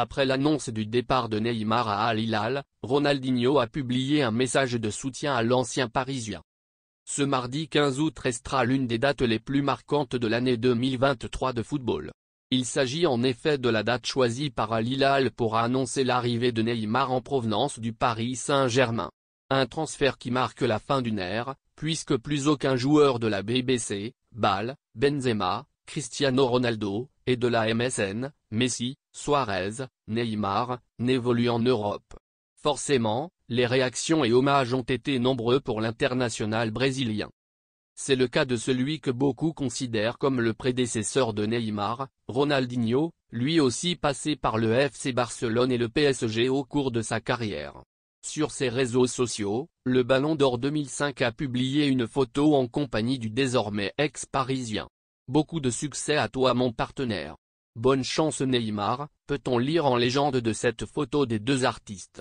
Après l'annonce du départ de Neymar à Al Hilal, Ronaldinho a publié un message de soutien à l'ancien Parisien. Ce mardi 15 août restera l'une des dates les plus marquantes de l'année 2023 de football. Il s'agit en effet de la date choisie par Al Hilal pour annoncer l'arrivée de Neymar en provenance du Paris Saint-Germain. Un transfert qui marque la fin d'une ère, puisque plus aucun joueur de la BBC, Bâle, Benzema, Cristiano Ronaldo, et de la MSN, Messi, Suarez, Neymar, n'évolue en Europe. Forcément, les réactions et hommages ont été nombreux pour l'international brésilien. C'est le cas de celui que beaucoup considèrent comme le prédécesseur de Neymar, Ronaldinho, lui aussi passé par le FC Barcelone et le PSG au cours de sa carrière. Sur ses réseaux sociaux, le Ballon d'Or 2005 a publié une photo en compagnie du désormais ex-parisien. Beaucoup de succès à toi mon partenaire. Bonne chance Neymar, peut-on lire en légende de cette photo des deux artistes.